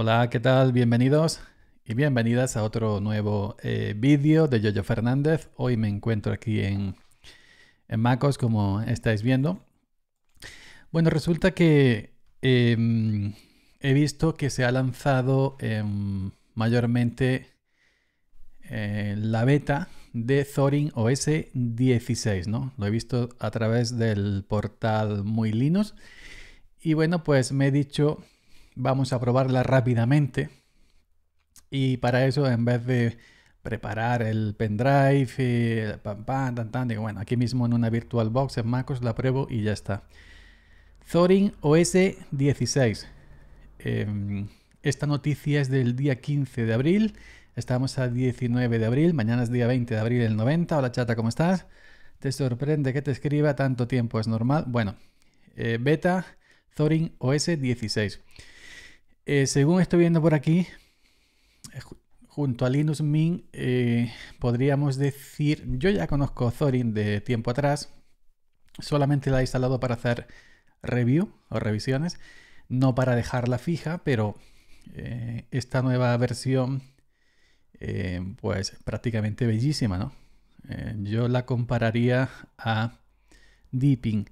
Hola, ¿qué tal? Bienvenidos y bienvenidas a otro nuevo eh, vídeo de Yoyo Fernández. Hoy me encuentro aquí en, Macos, como estáis viendo. Bueno, resulta que em, he visto que se ha lanzado em, mayormente eh, la beta de Thorin OS 16, ¿no? Lo he visto a través del portal Muy Linux. Y bueno, pues me he dicho vamos a probarla rápidamente. Y para eso, en vez de preparar el pendrive, eh, pam, pam, tan, tan, digo, bueno, aquí mismo en una VirtualBox en MacOS la pruebo y ya está. Thorin OS 16. Em, esta noticia es del día 15 de abril. Estamos a 19 de abril. Mañana es día 20 de abril del 90. Hola chata, ¿cómo estás? ¿Te sorprende que te escriba tanto tiempo? ¿Es normal? Bueno, eh, beta Thorin OS 16. Eh, según estoy viendo por aquí, junto a Linux Mint, eh, podríamos decir, yo ya conozco Zorin de tiempo atrás, solamente la he instalado para hacer review o revisiones, no para dejarla fija, pero eh, esta nueva versión, pues prácticamente bellísima, ¿no? yo la compararía a Deepin.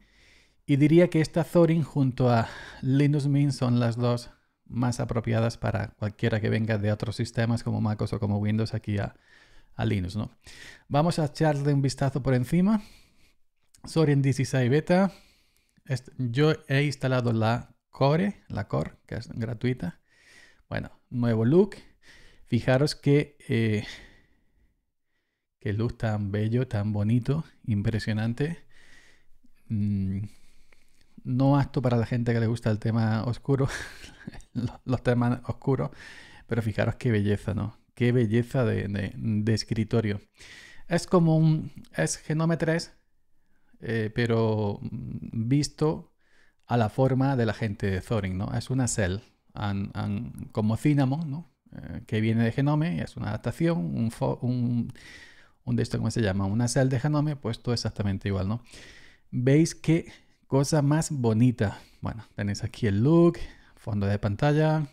y diría que esta Zorin junto a Linux Mint son las dos más apropiadas para cualquiera que venga de otros sistemas como MacOS o como Windows aquí a, Linux. ¿no? Vamos a echarle un vistazo por encima. en 16 Beta. yo he instalado la Core, la Core, que es gratuita. Bueno, nuevo look. Fijaros que, eh, qué que look tan bello, tan bonito, impresionante. Mm, no apto para la gente que le gusta el tema oscuro. los temas oscuros, pero fijaros qué belleza, ¿no? Qué belleza de, escritorio. Es como un... es Genome 3, eh, pero mm, visto a la forma de la gente de Thorin, ¿no? Es una cell, como Cinnamon, ¿no? Eh, que viene de Genome, es una adaptación, un, de esto, ¿cómo se llama? Una cel de Genome, puesto exactamente igual, ¿no? Veis qué cosa más bonita. Bueno, tenéis aquí el look, fondo de pantalla,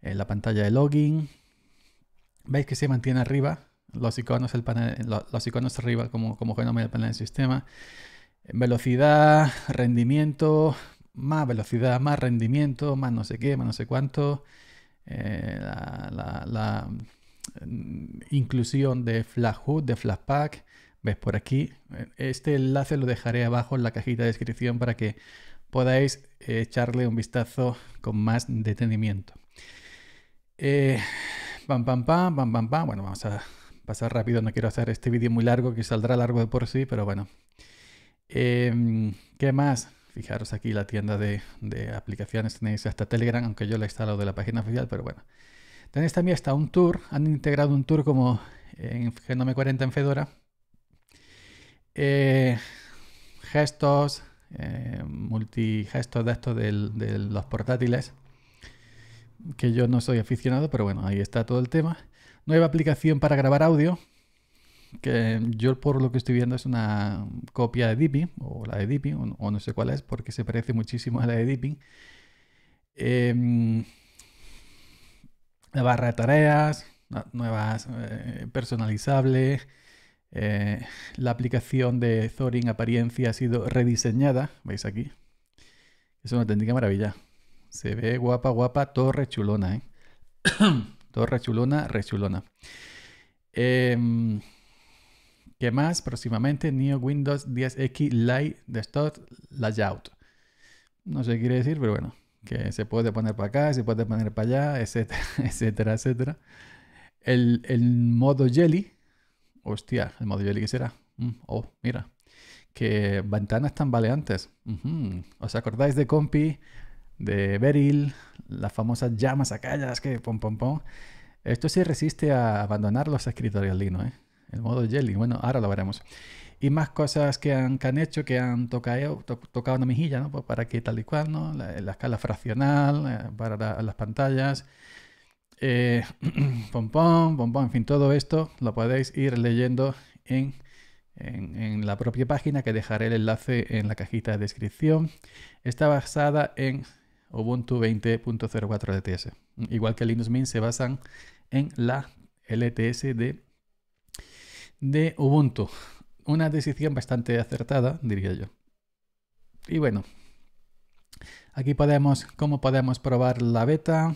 eh, la pantalla de login. Veis que se mantiene arriba los iconos, panel, los iconos arriba como, como genoma del panel del sistema. Velocidad, rendimiento, más velocidad, más rendimiento, más no sé qué, más no sé cuánto. Eh, la, la, mm, inclusión de FlashHood, de Flashpack. Ves por aquí. Eh, este enlace lo dejaré abajo en la cajita de descripción para que podáis eh, echarle un vistazo con más detenimiento. Eh, pam, pam, pam, pam, pam, Bueno, vamos a pasar rápido, no quiero hacer este vídeo muy largo, que saldrá largo de por sí, pero bueno. Em, ¿Qué más? Fijaros aquí la tienda de, aplicaciones, tenéis hasta Telegram, aunque yo la he instalado de la página oficial, pero bueno. Tenéis también hasta un tour, han integrado un tour como en Genome 40 en Fedora. Eh, gestos, eh, multigestos de estos de los portátiles, que yo no soy aficionado, pero bueno, ahí está todo el tema. Nueva aplicación para grabar audio, que yo por lo que estoy viendo es una copia de Deepin, o la de Deepin, o, no sé cuál es, porque se parece muchísimo a la de Deepin. Em, la barra de tareas, nuevas eh, personalizables eh, la aplicación de Thorin apariencia ha sido rediseñada, veis aquí. Es una técnica maravilla. Se ve guapa, guapa, torre chulona, ¿eh? torre chulona, rechulona. Eh, em, ¿Qué más? Próximamente, Neo Windows 10X Lite Desktop Layout. No sé qué quiere decir, pero bueno, que se puede poner para acá, se puede poner para allá, etcétera, etcétera, etcétera. el modo Jelly, hostia, el modo qué será. Mm, oh, mira. Que ventanas tan mm-hmm. ¿Os acordáis de Compi, de Beryl, las famosas llamas es que pom pom pom? Esto sí resiste a abandonar los escritorios lino, ¿eh? El modo Jelly. Bueno, ahora lo veremos. Y más cosas que han, hecho, que han tocado, tocado una mejilla, ¿no? Pues para que tal y cual, ¿no? La, escala fraccional, eh, para las pantallas. Eh, en fin, todo esto lo podéis ir leyendo en, la propia página que dejaré el enlace en la cajita de descripción. Está basada en Ubuntu 20.04 LTS. Igual que Linux Mint se basan en la LTS de, de Ubuntu. Una decisión bastante acertada, diría yo. Y bueno, aquí podemos, cómo podemos probar la beta,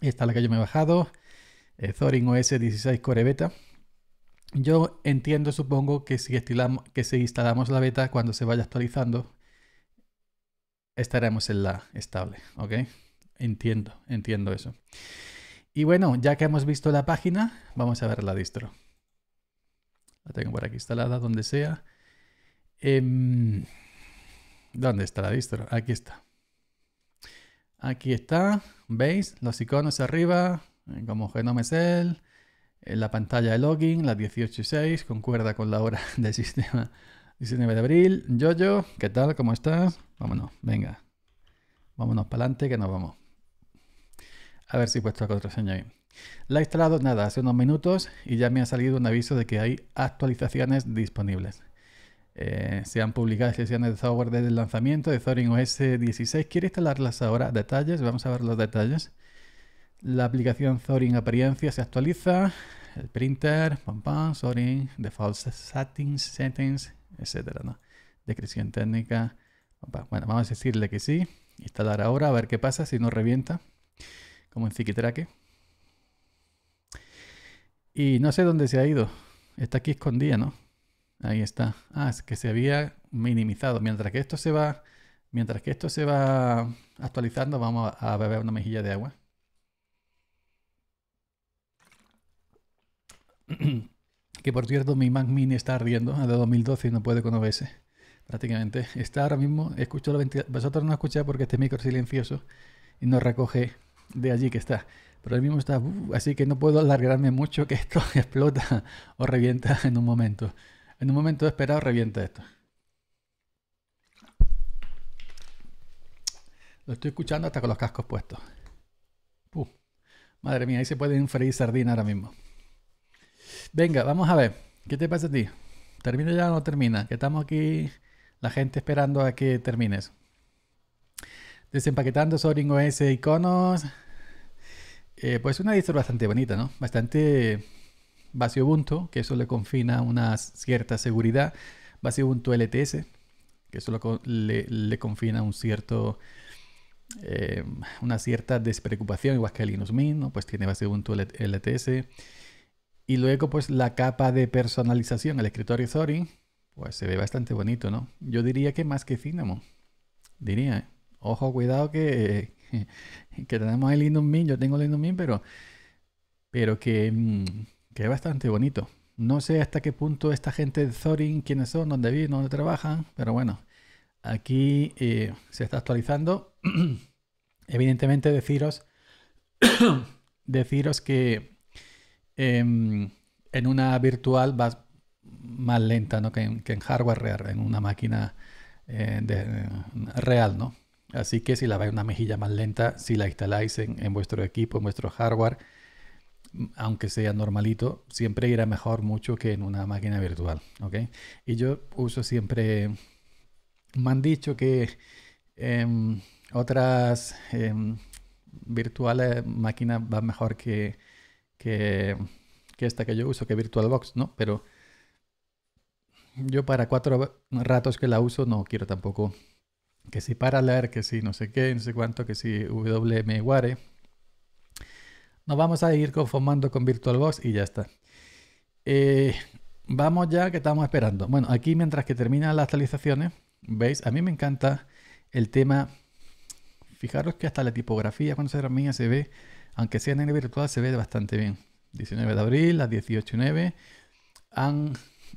esta es la que yo me he bajado. Zorin OS 16 Core Beta. Yo entiendo, supongo, que si, que instalamos la beta cuando se vaya actualizando, estaremos en la estable, ¿ok? Entiendo, entiendo eso. Y bueno, ya que hemos visto la página, vamos a ver la distro. La tengo por aquí instalada, donde sea. Em, ¿Dónde está la distro? Aquí está. Aquí está, ¿veis? Los iconos arriba, eh, como Genome Cell, eh, la pantalla de login, la 6, concuerda con la hora del sistema 19 de abril. yo, ¿qué tal? ¿Cómo estás? Vámonos, venga. Vámonos para adelante que nos vamos. A ver si he puesto la contraseña ahí. La he instalado nada hace unos minutos y ya me ha salido un aviso de que hay actualizaciones disponibles. Eh, se han publicado sesiones de software desde el lanzamiento de Thorin OS 16. Quiero instalarlas ahora. Detalles, vamos a ver los detalles. La aplicación Thorin Apariencia se actualiza. El printer, pam pam, Zorin, default settings, settings, etcétera, ¿no? Descripción técnica. Bueno, vamos a decirle que sí. Instalar ahora, a ver qué pasa si no revienta. Como en Zikitrake Y no sé dónde se ha ido. Está aquí escondida, ¿no? Ahí está. Ah, es que se había minimizado. Mientras que esto se va, mientras que esto se va actualizando, vamos a beber una mejilla de agua. que por cierto, mi Mac Mini está ardiendo, de 2012 y no puede con OBS. Prácticamente está ahora mismo, escucho la Vosotros no escucháis porque este micro es silencioso y no recoge de allí que está. Pero el mismo está, uh, así que no puedo alargarme mucho que esto explota o revienta en un momento. En un momento esperado revienta esto. Lo estoy escuchando hasta con los cascos puestos. madre mía, ahí se puede freír sardina ahora mismo. Venga, vamos a ver. ¿Qué te pasa a ti? ¿Termina ya o no termina? Que estamos aquí, la gente esperando a que termines. Desempaquetando Soaring OS iconos. Eh, pues una distro bastante bonita, ¿no? Bastante Vacio Ubuntu, que eso le confina una cierta seguridad, Vacio Ubuntu LTS, que eso le, confina un cierto, eh, una cierta despreocupación, igual que el Linux Mint, ¿no? pues tiene base Ubuntu LTS. Y luego, pues la capa de personalización, el escritorio Zorin, pues se ve bastante bonito, ¿no? Yo diría que más que Cinnamon. Diría, ¿eh? ojo, cuidado que, que tenemos el Linux Mint, yo tengo el Linux Mint, pero, pero que, mm, que es bastante bonito. No sé hasta qué punto esta gente de Thorin quiénes son, dónde viven, dónde trabajan, pero bueno, aquí eh, se está actualizando. Evidentemente deciros, deciros que em, en una virtual va más lenta ¿no? que, en, hardware real, en una máquina eh, real, ¿no? Así que si la vais una mejilla más lenta, si la instaláis en vuestro equipo, en vuestro hardware, aunque sea normalito, siempre irá mejor mucho que en una máquina virtual, ¿ok? Y yo uso siempre, me han dicho que em, otras em, virtuales máquinas van mejor que, que, que, esta que yo uso, que VirtualBox, ¿no? Pero yo para cuatro ratos que la uso no quiero tampoco que si para leer, que si no sé qué, no sé cuánto, que si WMWare nos vamos a ir conformando con VirtualBox y ya está. Eh, vamos ya, que estamos esperando. Bueno, aquí mientras que terminan las actualizaciones, veis, a mí me encanta el tema. Fijaros que hasta la tipografía cuando se mía se ve, aunque sea en el virtual, se ve bastante bien. 19 de abril, las 18.9. Han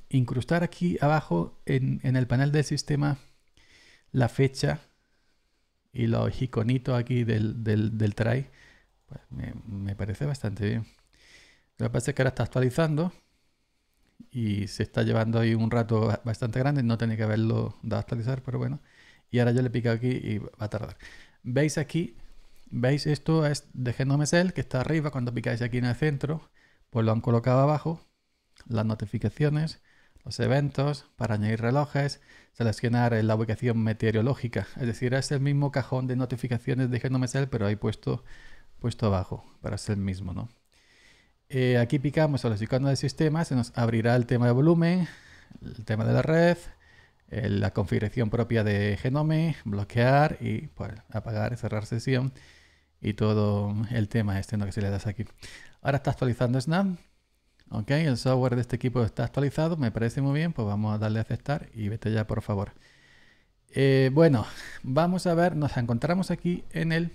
incrustar aquí abajo en, el panel del sistema la fecha y los iconitos aquí del, del, del try pues me, parece bastante bien. Lo que pasa es que ahora está actualizando y se está llevando ahí un rato bastante grande. No tenía que haberlo dado a actualizar, pero bueno. Y ahora yo le pico aquí y va a tardar. Veis aquí, veis esto es de Genome Cell que está arriba. Cuando picáis aquí en el centro, pues lo han colocado abajo. Las notificaciones, los eventos, para añadir relojes, seleccionar la ubicación meteorológica. Es decir, es el mismo cajón de notificaciones de Genome Cell, pero ahí puesto puesto abajo para ser el mismo, ¿no? Eh, aquí picamos a los iconos de sistema, se nos abrirá el tema de volumen, el tema de la red, eh, la configuración propia de Genome, bloquear y pues, apagar cerrar sesión y todo el tema este ¿no? que se le das aquí. Ahora está actualizando Snap. Ok, el software de este equipo está actualizado, me parece muy bien, pues vamos a darle a aceptar y vete ya por favor. Eh, bueno, vamos a ver, nos encontramos aquí en el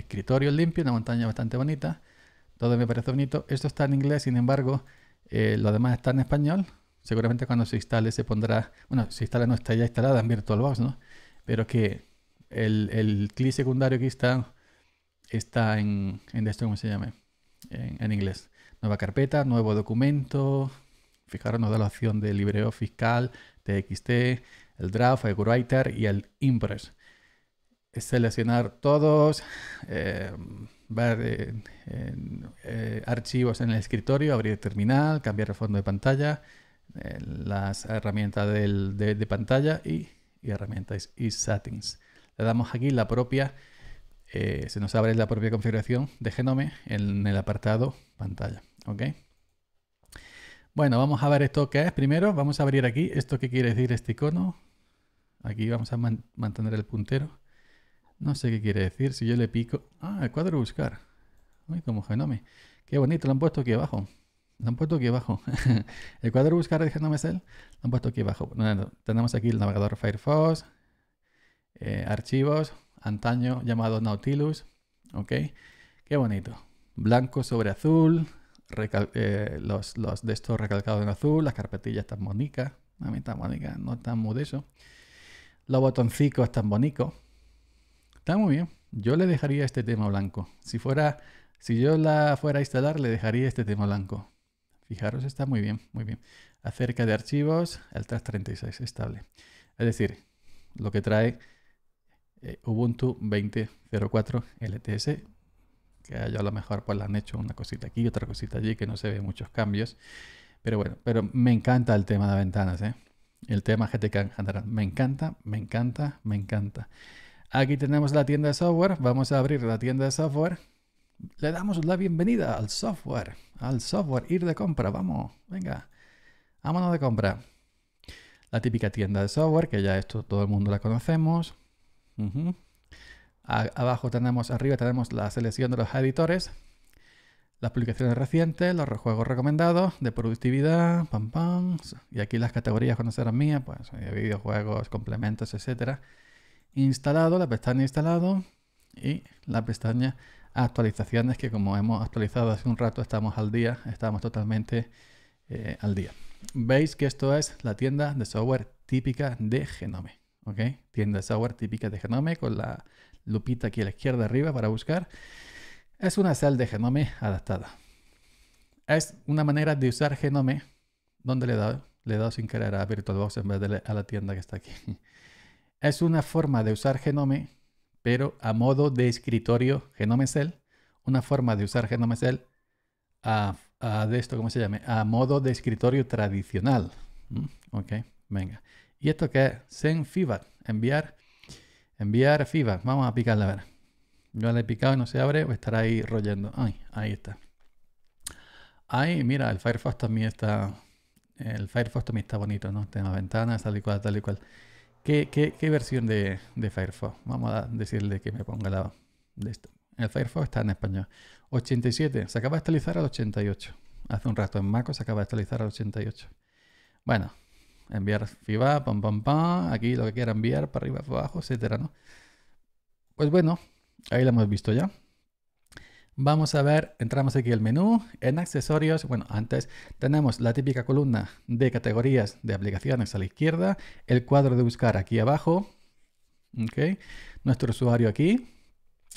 escritorio limpio, una montaña bastante bonita. Todo me parece bonito. Esto está en inglés, sin embargo, eh, lo demás está en español. Seguramente cuando se instale se pondrá. Bueno, se instala, no está ya instalada en VirtualBox, ¿no? Pero que el, el secundario que está, está en, en esto, ¿cómo se llama? En, inglés. Nueva carpeta, nuevo documento. Fijaros, nos da la opción de libreo Fiscal, TXT, el Draft, el Writer y el Impress seleccionar todos, em, ver eh, archivos en el escritorio, abrir terminal, cambiar el fondo de pantalla, eh, las herramientas de, pantalla y, herramientas y settings. Le damos aquí la propia, eh, se nos abre la propia configuración de Genome en el apartado pantalla. ¿ok? Bueno, vamos a ver esto que es. Primero vamos a abrir aquí esto que quiere decir este icono. Aquí vamos a mantener el puntero no sé qué quiere decir. Si yo le pico... Ah, el cuadro buscar. Uy, como genome. Qué bonito, lo han puesto aquí abajo. Lo han puesto aquí abajo. el cuadro buscar de genome él lo han puesto aquí abajo. tenemos aquí el navegador Firefox, eh, archivos, antaño llamado Nautilus. ¿Ok? Qué bonito. Blanco sobre azul. Eh, los, de estos recalcados en azul. Las carpetillas están bonitas. A mí tan bonitas, no tan muy Los botoncitos están bonitos. Está muy bien. Yo le dejaría este tema blanco. Si fuera, si yo la fuera a instalar, le dejaría este tema blanco. Fijaros, está muy bien, muy bien. Acerca de archivos, el tras 36 estable. Es decir, lo que trae eh, Ubuntu 20.04 LTS, que a lo mejor pues le han hecho una cosita aquí, otra cosita allí, que no se ve muchos cambios. Pero bueno, pero me encanta el tema de ventanas, ¿eh? El tema GTK Me encanta, me encanta, me encanta. Aquí tenemos la tienda de software. Vamos a abrir la tienda de software. Le damos la bienvenida al software. Al software. Ir de compra. Vamos. Venga. Vámonos de compra. La típica tienda de software, que ya esto todo el mundo la conocemos. Abajo tenemos, arriba tenemos la selección de los editores, las publicaciones recientes, los juegos recomendados, de productividad, pam pam. Y aquí las categorías cuando mía, mías, pues eh, videojuegos, complementos, etcétera instalado, la pestaña instalado y la pestaña actualizaciones que como hemos actualizado hace un rato estamos al día, estamos totalmente eh, al día. Veis que esto es la tienda de software típica de Genome, okay Tienda de software típica de Genome con la lupita aquí a la izquierda arriba para buscar. Es una sal de Genome adaptada. Es una manera de usar Genome. donde le he dado? Le he dado sin querer a VirtualBox en vez de a la tienda que está aquí. Es una forma de usar Genome, pero a modo de escritorio Genome Cell, una forma de usar Genome Cell a, de esto, ¿cómo se llama? A modo de escritorio tradicional. Mm, ok, venga. ¿Y esto qué es? Send enviar, enviar feedback. Vamos a picarla, a ver. Yo la he picado y no se abre o estará ahí rollando Ay, ahí está. Ay, mira, el Firefox también está. El Firefox también está bonito, ¿no? Tiene ventanas, tal y cual, tal y cual. ¿Qué, versión de, Firefox? Vamos a decirle que me ponga la de esto. El Firefox está en español. 87, se acaba de actualizar al 88. Hace un rato en Mac se acaba de actualizar al 88. Bueno, enviar FIBA, pam, pam, pam, aquí lo que quiera enviar, para arriba, para abajo, etcétera, ¿no? Pues bueno, ahí lo hemos visto ya. Vamos a ver, entramos aquí al menú, en accesorios, bueno, antes tenemos la típica columna de categorías de aplicaciones a la izquierda, el cuadro de buscar aquí abajo, nuestro usuario aquí,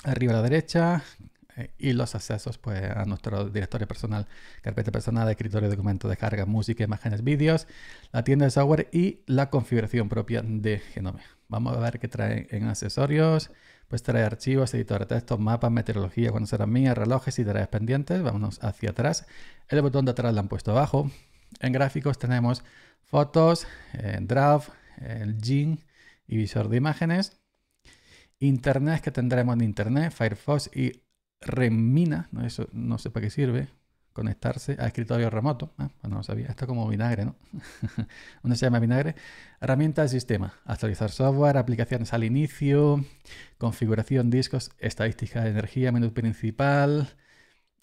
arriba a la derecha, eh, y los accesos pues, a nuestro directorio personal, carpeta personal, escritorio, documento de carga, música, imágenes, vídeos, la tienda de software y la configuración propia de Genome. Vamos a ver qué trae en accesorios pues traer archivos, editor de textos, mapas, meteorología, cuando serán mías, relojes y tareas pendientes. Vámonos hacia atrás. El botón de atrás lo han puesto abajo. En gráficos tenemos fotos, draft, el y visor de imágenes. Internet que tendremos en Internet, Firefox y Remina. No, eso no sé para qué sirve conectarse a escritorio remoto. cuando ¿eh? no sabía, esto como vinagre, ¿no? ¿Dónde se llama vinagre? Herramientas del sistema, actualizar software, aplicaciones al inicio, configuración, discos, estadísticas de energía, menú principal.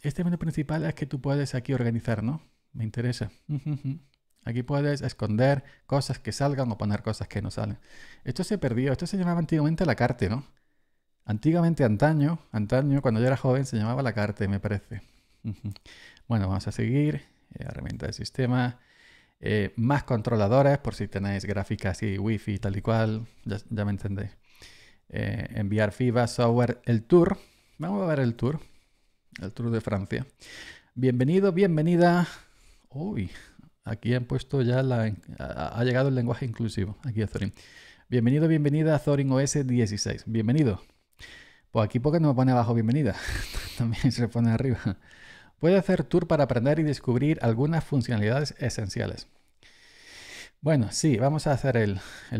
Este menú principal es que tú puedes aquí organizar, ¿no? Me interesa. Aquí puedes esconder cosas que salgan o poner cosas que no salen. Esto se perdió, esto se llamaba antiguamente la carte, ¿no? Antiguamente, antaño, antaño, cuando yo era joven, se llamaba la carte, me parece. Bueno, vamos a seguir. Eh, herramienta de sistema. Eh, más controladores por si tenéis gráficas y wifi tal y cual. Ya, me entendéis. Eh, enviar FIBA, software, el tour. Vamos a ver el tour. El tour de Francia. Bienvenido, bienvenida. Uy, aquí han puesto ya la... Ha, llegado el lenguaje inclusivo. Aquí a Zorin. Bienvenido, bienvenida a Zorin OS 16. Bienvenido. Pues aquí porque no me pone abajo bienvenida. También se pone arriba. Puede hacer tour para aprender y descubrir algunas funcionalidades esenciales. Bueno, sí, vamos a hacer el,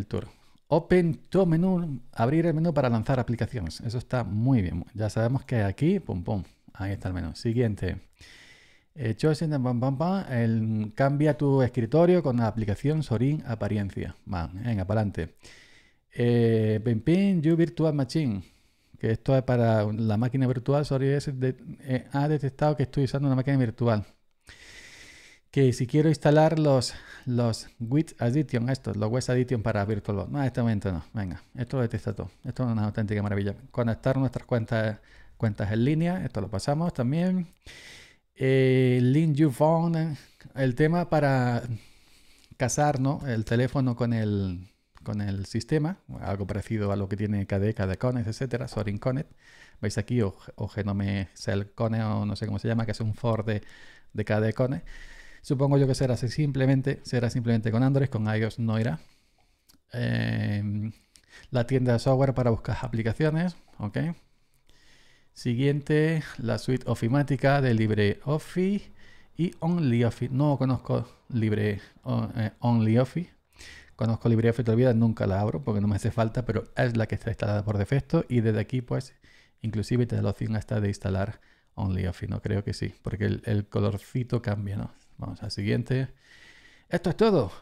tour. Open to menú, abrir el menú para lanzar aplicaciones. Eso está muy bien. Ya sabemos que aquí, pum, pum, ahí está el menú. Siguiente. Eh, el, cambia tu escritorio con la aplicación Sorin Apariencia. Va, venga, para adelante. Eh, You Virtual Machine esto es para la máquina virtual, sorry, de, eh, ha detectado que estoy usando una máquina virtual. Que si quiero instalar los, los WIT Addition, estos, los West Addition para VirtualBox. No, en este momento no. Venga, esto lo detecta todo. Esto es una auténtica maravilla. Conectar nuestras cuentas, cuentas en línea, esto lo pasamos también. Eh, link you phone el tema para casar el teléfono con el, con el sistema, algo parecido a lo que tiene KDE, Connect, etcétera, Sorin Connect. Veis aquí, o, Genome Cell Connect, o no sé cómo se llama, que es un for de, de KDE Connect. Supongo yo que será simplemente, será simplemente con Android, con iOS no irá. Em, la tienda de software para buscar aplicaciones, ok. Siguiente, la suite ofimática de LibreOffice y OnlyOffice. No conozco Libre eh, Conozco librería todavía, nunca la abro porque no me hace falta, pero es la que está instalada por defecto y desde aquí pues inclusive te da la opción hasta de instalar OnlyOffice, ¿no? Creo que sí, porque el, colorcito cambia, ¿no? Vamos al siguiente. Esto es todo.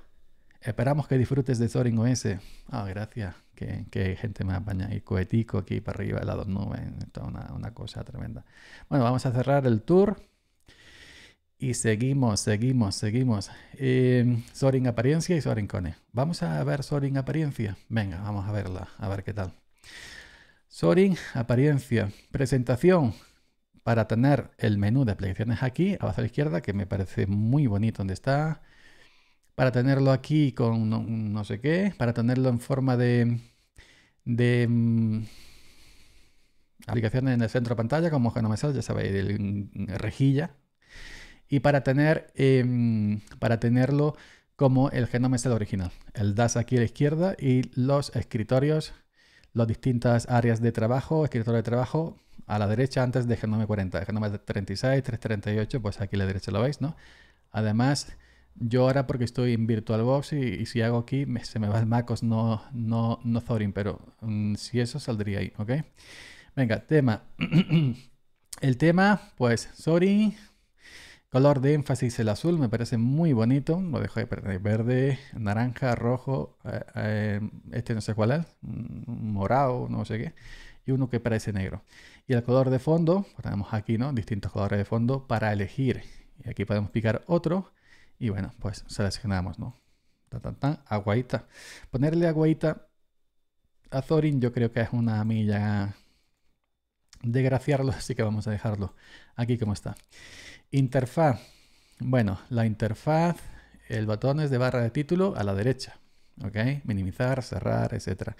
Esperamos que disfrutes de Zorin OS. Ah, gracias. Que, gente más, apaña. Y cohetico aquí para arriba, de la dos nubes. Esto una cosa tremenda. Bueno, vamos a cerrar el tour. Y seguimos, seguimos, seguimos. Eh, Apariencia y Sorin Cone. Vamos a ver Sorin Apariencia. Venga, vamos a verla, a ver qué tal. Sorin Apariencia. Presentación para tener el menú de aplicaciones aquí, abajo a la izquierda, que me parece muy bonito donde está. Para tenerlo aquí con no, sé qué. Para tenerlo en forma de, de mm, aplicaciones en el centro de pantalla, como el ya sabéis, el mm, rejilla y para, tener, em, para tenerlo como el genoma el este original. El DAS aquí a la izquierda y los escritorios, las distintas áreas de trabajo, escritorio de trabajo a la derecha antes de genoma 40, genoma 36, 338, pues aquí a la derecha lo veis, ¿no? Además, yo ahora porque estoy en VirtualBox y, si hago aquí se me va el MacOS, no, no, no Thorin, pero mm, si eso saldría ahí, ¿ok? Venga, tema. el tema, pues, sorry, Color de énfasis el azul, me parece muy bonito. Lo dejo de verde, naranja, rojo, eh, eh, este no sé cuál es, mm, morado, no sé qué. Y uno que parece negro. Y el color de fondo, tenemos aquí, ¿no? Distintos colores de fondo para elegir. Y aquí podemos picar otro. Y bueno, pues seleccionamos, ¿no? ta ta aguaita. Ponerle aguaita a Thorin yo creo que es una milla graciarlo, así que vamos a dejarlo aquí como está. Interfaz. Bueno, la interfaz, el botón es de barra de título a la derecha. ¿Ok? Minimizar, cerrar, etc.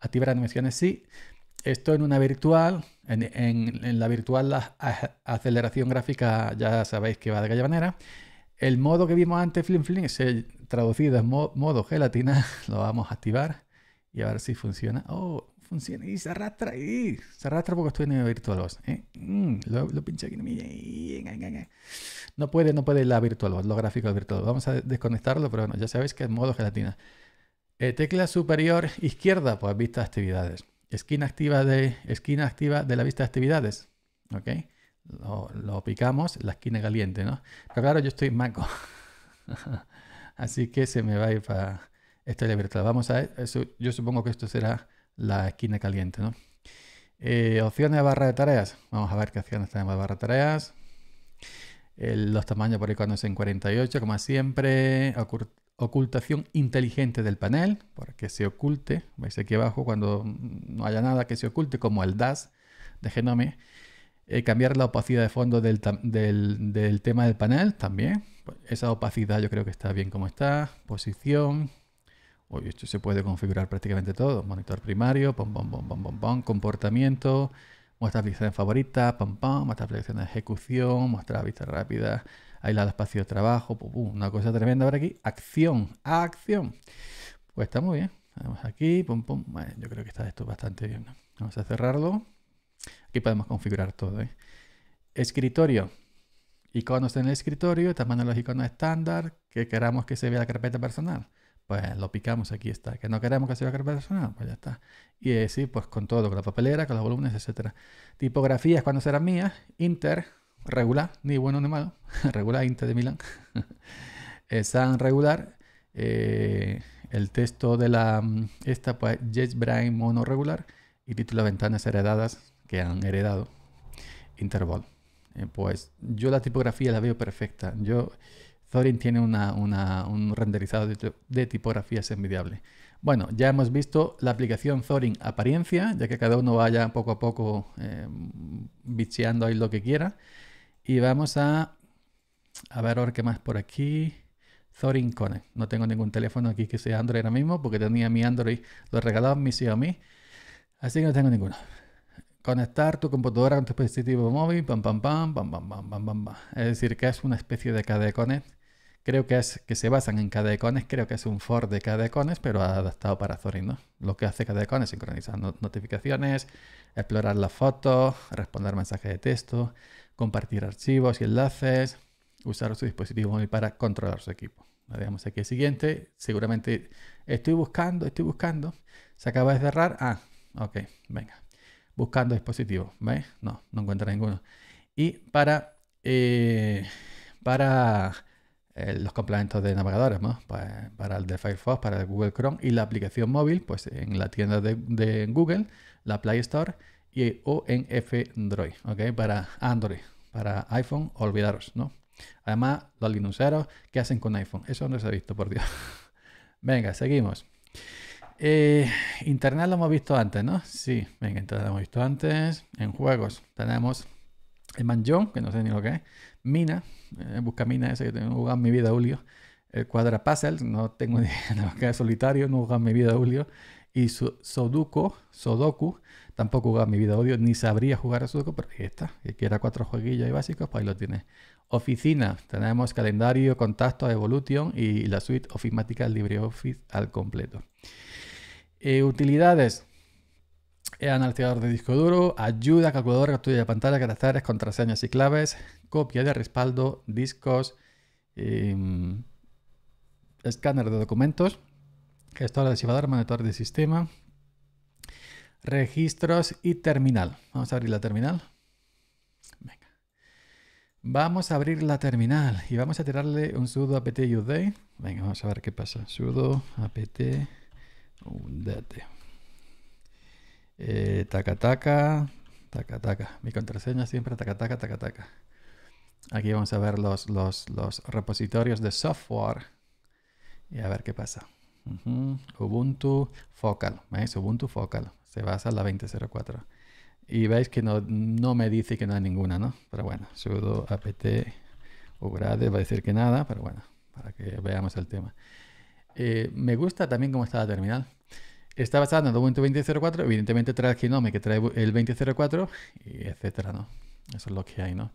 Activar animaciones, sí. Esto en una virtual, en, la virtual la aceleración gráfica ya sabéis que va de aquella manera. El modo que vimos antes, Flim Flim, se traducido en modo gelatina, lo vamos a activar y a ver si funciona. Oh, funciona. Y se arrastra. Y se arrastra porque estoy en el virtual ¿eh? Mm, lo, lo aquí. No puede, no puede la virtual VirtualBox, los gráficos virtual Vamos a desconectarlo, pero bueno, ya sabéis que es modo gelatina. Eh, tecla superior izquierda, pues vista de actividades. Esquina activa de, esquina activa de la vista de actividades. ¿Ok? Lo, picamos, la esquina caliente, ¿no? Pero claro, yo estoy maco. Así que se me va a ir para esta es virtual. Vamos a yo supongo que esto será la esquina caliente, ¿no? Eh, opciones de barra de tareas. Vamos a ver qué opciones tenemos de barra de tareas. los tamaños por es en 48, como siempre. Ocultación inteligente del panel, para que se oculte. Veis aquí abajo, cuando no haya nada que se oculte, como el DAS de Genome. Eh, cambiar la opacidad de fondo del, tema del panel también. Pues esa opacidad yo creo que está bien como está. Posición, Uy, esto se puede configurar prácticamente todo. Monitor primario, pom, pom, pom, pom, pom, comportamiento, muestra aplicaciones favorita, pam, pam, muestra aplicaciones de ejecución, muestra vista rápida, aislado espacio de trabajo, pum, pum, una cosa tremenda ahora aquí, acción, acción. Pues está muy bien. Vamos aquí, pom, pom. Bueno, yo creo que está esto bastante bien. Vamos a cerrarlo. Aquí podemos configurar todo. ¿eh? Escritorio. Iconos en el escritorio, tamaño de los iconos estándar, que queramos que se vea la carpeta personal pues lo picamos, aquí está. Que no queremos que sea carpeta personal, pues ya está. Y eh, sí, pues con todo, con la papelera, con los volúmenes, etcétera Tipografías cuando será mía Inter, regular, ni bueno ni malo, regular Inter de Milán. Eh, San regular, eh, el texto de la mm, esta pues Jet Brain mono regular y título ventanas heredadas que han heredado Interval. pues yo la tipografía la veo perfecta. Yo Thorin tiene un renderizado de, tipografías envidiable. Bueno, ya hemos visto la aplicación Thorin apariencia, ya que cada uno vaya poco a poco eh, bicheando ahí lo que quiera. Y vamos a, a ver ahora qué más por aquí. Thorin Connect. No tengo ningún teléfono aquí que sea Android ahora mismo, porque tenía mi Android, lo regalaba mi Xiaomi. Así que no tengo ninguno. Conectar tu computadora con tu dispositivo móvil, pam, pam, pam, pam, pam, pam, pam, pam, Es decir, que es una especie de KD Connect creo que, es, que se basan en KDEcones, creo que es un for de KDEcones, pero adaptado para Zorin, ¿no? Lo que hace Kdecones es sincronizar notificaciones, explorar las fotos, responder mensajes de texto, compartir archivos y enlaces, usar su dispositivo móvil para controlar su equipo. Le aquí el siguiente, seguramente estoy buscando, estoy buscando, se acaba de cerrar, ah, ok, venga, buscando dispositivos ¿veis? No, no encuentra ninguno. Y para, eh, para eh, los complementos de navegadores, ¿no? para, el de Firefox, para el Google Chrome y la aplicación móvil, pues en la tienda de, Google, la Play Store y, o en F-Droid, ¿ok? Para Android, para iPhone, olvidaros, ¿no? Además, los linuxeros, ¿qué hacen con iPhone? Eso no se ha visto, por Dios. venga, seguimos. Eh, internet lo hemos visto antes, ¿no? Sí, venga, Internet lo hemos visto antes. En juegos tenemos el Manjón, que no sé ni lo que es. Mina, eh, busca Mina, ese que tengo jugado en mi vida, Julio. El Cuadra Puzzle, no tengo idea, no, que solitario, no he mi vida, Julio. Y su, Sudoku, Sodoku, tampoco he mi vida, Julio, ni sabría jugar a Sudoku, pero ahí está. Que quiera cuatro jueguillos y básicos, pues ahí lo tiene. Oficina, tenemos calendario, contacto, Evolution y la suite ofimática LibreOffice al completo. Eh, utilidades, analizador de disco duro, ayuda, calculador, captura de pantalla, caracteres, contraseñas y claves, copia de respaldo, discos, em, escáner de documentos, gestor de archivador, monitor de sistema, registros y terminal. Vamos a abrir la terminal. Vamos a abrir la terminal y vamos a tirarle un sudo apt update. Venga, vamos a ver qué pasa. sudo apt update. Takataka, eh, taca, taca, taca, taca. Mi contraseña siempre taca, taca, taca, taca. Aquí vamos a ver los, los, los repositorios de software y a ver qué pasa. Ubuntu Focal, ¿veis? Ubuntu Focal, se basa en la 20.04. Y veis que no, me dice que no hay ninguna, ¿no? Pero bueno, sudo apt ugrade, va a decir que nada, pero bueno, para que veamos el tema. Eh, me gusta también cómo está la terminal está basado en el documento 2004, evidentemente trae el genome que trae el 2004, etcétera, ¿no? Eso es lo que hay, ¿no?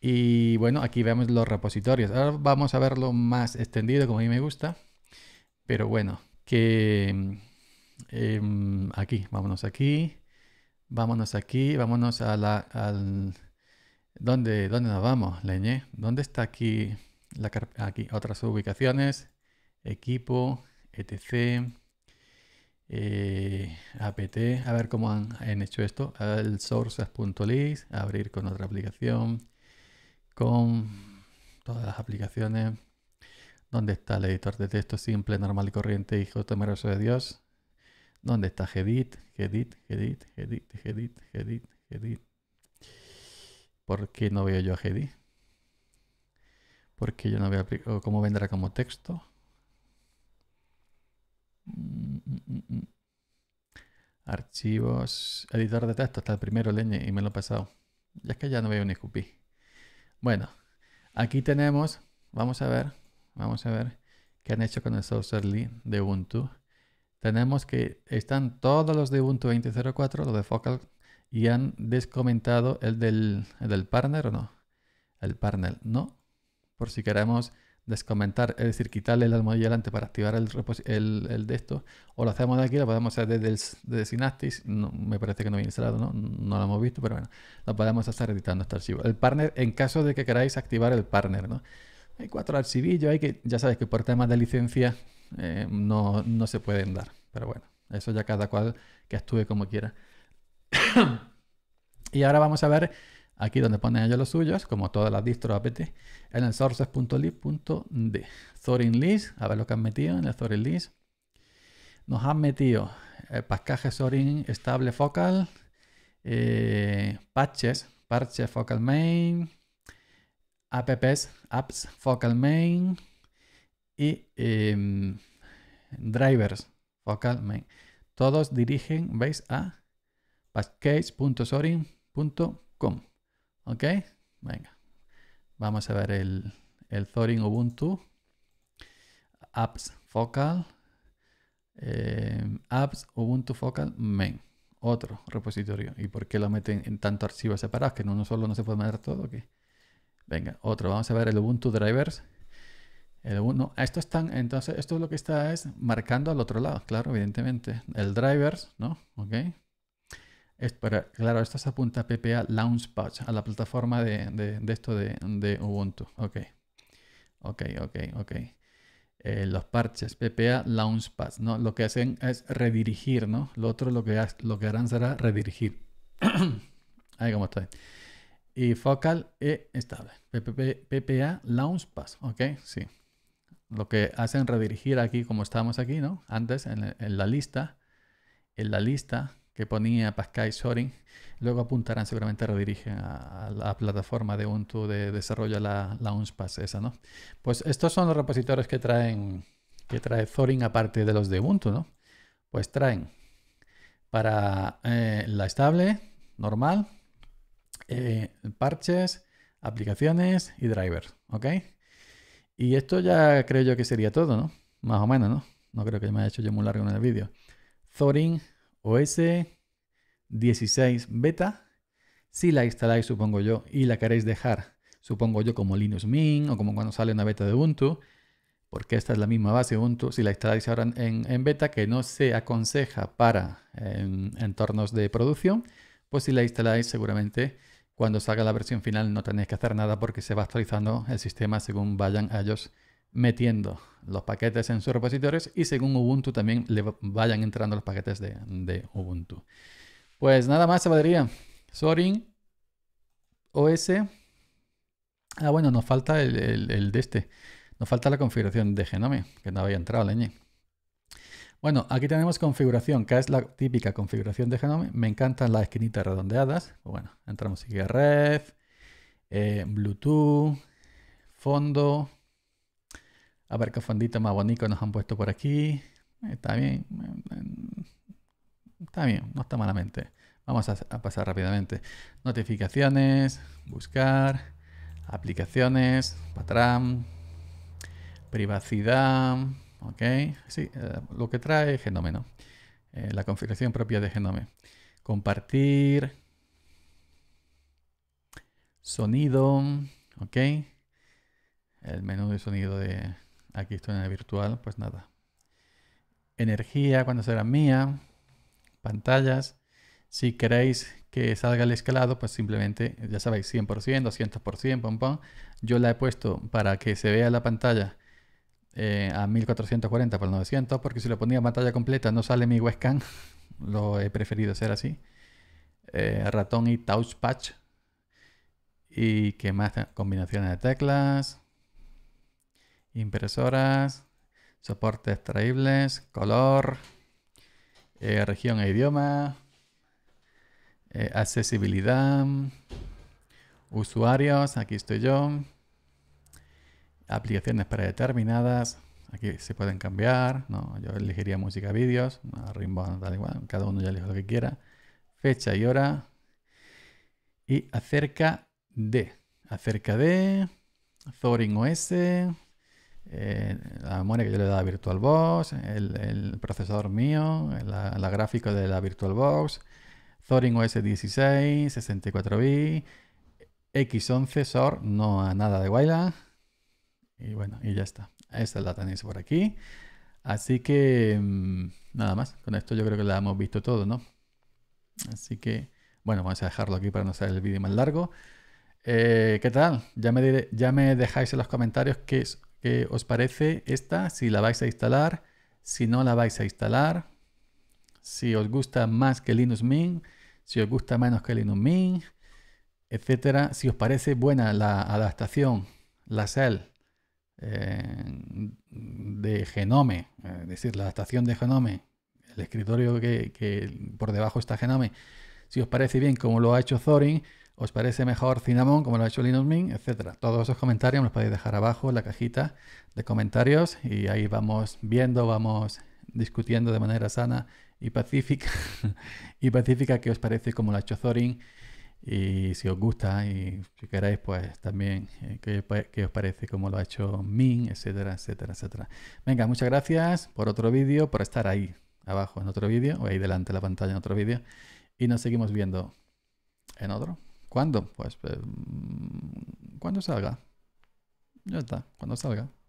Y bueno, aquí vemos los repositorios. Ahora vamos a verlo más extendido, como a mí me gusta. Pero bueno, que em, aquí, vámonos aquí, vámonos aquí, vámonos a la... Al, ¿dónde, nos vamos, Leñé? ¿Dónde está aquí? aquí, otras ubicaciones, equipo, etc. Eh, apt, a ver cómo han, hecho esto, el sources.list, abrir con otra aplicación, con todas las aplicaciones, dónde está el editor de texto simple, normal y corriente hijo temeroso de Dios, dónde está Gedit, Gedit, Gedit, Gedit, Gedit, Gedit, Gedit. ¿Por qué no veo yo a Gedit? Porque yo no veo, cómo vendrá como texto. Archivos, editor de texto, hasta el primero leñe y me lo he pasado. Ya es que ya no veo ni cupí. Bueno, aquí tenemos, vamos a ver, vamos a ver qué han hecho con el Sourcerly de Ubuntu. Tenemos que están todos los de Ubuntu 20.04, los de Focal, y han descomentado el del, el del partner o no. El partner, no. Por si queremos descomentar, es decir, quitarle el almohadilla delante para activar el, el, el, de esto, o lo hacemos de aquí, lo podemos hacer desde, el, Synaptics, me parece que no viene instalado, ¿no? lo hemos visto, pero bueno, lo podemos estar editando este archivo. El partner, en caso de que queráis activar el partner, ¿no? Hay cuatro archivillos, hay que, ya sabéis que por temas de licencia eh, no, no se pueden dar, pero bueno, eso ya cada cual que actúe como quiera. y ahora vamos a ver Aquí donde ponen ellos los suyos, como todas las distros apt, en el sources.lib.d. Thorin a ver lo que han metido en el Thorin Nos han metido el eh, pascaje Thorin estable focal, eh, patches, parches focal main, apps, apps focal main y em, drivers focal main. Todos dirigen, veis, a package.sorin.com. ¿Ok? Venga. Vamos a ver el, el Thorin Ubuntu. Apps Focal. Eh, apps Ubuntu Focal Main. Otro repositorio. ¿Y por qué lo meten en tanto archivos separados? Que en uno solo no se puede meter todo. Venga, otro. Vamos a ver el Ubuntu Drivers. El uno, esto están, entonces, esto lo que está es marcando al otro lado, claro, evidentemente. El drivers, ¿no? Ok claro, esto se apunta a PPA Launchpad, a la plataforma de, esto de, Ubuntu. Ok, ok, ok, ok. Eh, los parches PPA Launchpad, ¿no? Lo que hacen es redirigir, ¿no? Lo otro lo que, lo que harán será redirigir. Ahí como estoy. Y focal e estable. PPA Launchpad, ok, sí. Lo que hacen redirigir aquí, como estábamos aquí, ¿no? Antes en la lista, en la lista que ponía Pascal Sorin, luego apuntarán, seguramente redirigen a, la plataforma de Ubuntu de desarrollo, la, la Unspass esa, ¿no? Pues estos son los repositorios que traen que trae Zorin aparte de los de Ubuntu, ¿no? Pues traen para eh, la estable, normal, eh, parches, aplicaciones y drivers, ¿ok? Y esto ya creo yo que sería todo, ¿no? Más o menos, ¿no? No creo que me haya hecho yo muy largo en el vídeo. Thorin OS16 beta, si la instaláis, supongo yo, y la queréis dejar, supongo yo, como Linux Mint o como cuando sale una beta de Ubuntu, porque esta es la misma base Ubuntu, si la instaláis ahora en, beta, que no se aconseja para entornos de producción, pues si la instaláis seguramente cuando salga la versión final no tenéis que hacer nada porque se va actualizando el sistema según vayan a ellos metiendo los paquetes en sus repositorios y según Ubuntu también le vayan entrando los paquetes de, Ubuntu. Pues nada más, se valdría. Sorin OS. Ah, bueno, nos falta el, de este. Nos falta la configuración de Genome, que no había entrado, leñe. Bueno, aquí tenemos configuración, que es la típica configuración de Genome. Me encantan las esquinitas redondeadas. Bueno, entramos aquí a red, eh, Bluetooth, fondo, a ver qué fondito más bonito nos han puesto por aquí. Está bien. Mm, está bien, no está malamente. Vamos a, pasar rápidamente. Notificaciones, buscar, aplicaciones, patrón, privacidad. Ok, sí, eh, lo que trae Genome, ¿no? Eh, la configuración propia de Genome. Compartir, sonido, ok, el menú de sonido de, Aquí estoy en el virtual, pues nada. Energía, cuando será mía. Pantallas. Si queréis que salga el escalado, pues simplemente, ya sabéis, 100%, 200%, pom, pom. Yo la he puesto para que se vea la pantalla eh, a 1440 por 900, porque si lo ponía pantalla completa no sale mi webcam. lo he preferido hacer así. Eh, ratón y touchpad. Y que más combinaciones de teclas impresoras, soportes extraíbles, color, eh, región e idioma, eh, accesibilidad, usuarios, aquí estoy yo, aplicaciones predeterminadas, aquí se pueden cambiar, yo elegiría música, vídeos, Rimbón, tal igual, cada uno ya elige lo que quiera, fecha y hora, y acerca de, acerca de, Thorin OS, eh, la memoria que yo le da a VirtualBox, el, procesador mío, la, la, gráfica de la VirtualBox, Thorin OS 16, 64 b X11 SOR, no a nada de Wayland. Y bueno, y ya está. Esta la tenéis por aquí. Así que mm, nada más. Con esto yo creo que la hemos visto todo, ¿no? Así que bueno, vamos a dejarlo aquí para no hacer el vídeo más largo. Eh, ¿Qué tal? Ya me, dejáis en los comentarios que es qué os parece esta, si la vais a instalar, si no la vais a instalar, si os gusta más que Linux Mint, si os gusta menos que Linux Mint, etcétera. Si os parece buena la adaptación, la cell eh, de Genome, es decir, la adaptación de Genome, el escritorio que, por debajo está Genome, si os parece bien como lo ha hecho Thorin... ¿Os parece mejor Cinnamon como lo ha hecho Linux Mint? Etcétera. Todos esos comentarios los podéis dejar abajo en la cajita de comentarios y ahí vamos viendo, vamos discutiendo de manera sana y pacífica y pacífica que os parece como lo ha hecho Zorin y si os gusta y si queréis pues también eh, qué pues, que, os parece como lo ha hecho Ming, etcétera, etcétera, etcétera. Venga, muchas gracias por otro vídeo, por estar ahí abajo en otro vídeo o ahí delante de la pantalla en otro vídeo y nos seguimos viendo en otro. ¿Cuándo? Pues eh, mm, cuando salga. Ya está, cuando salga.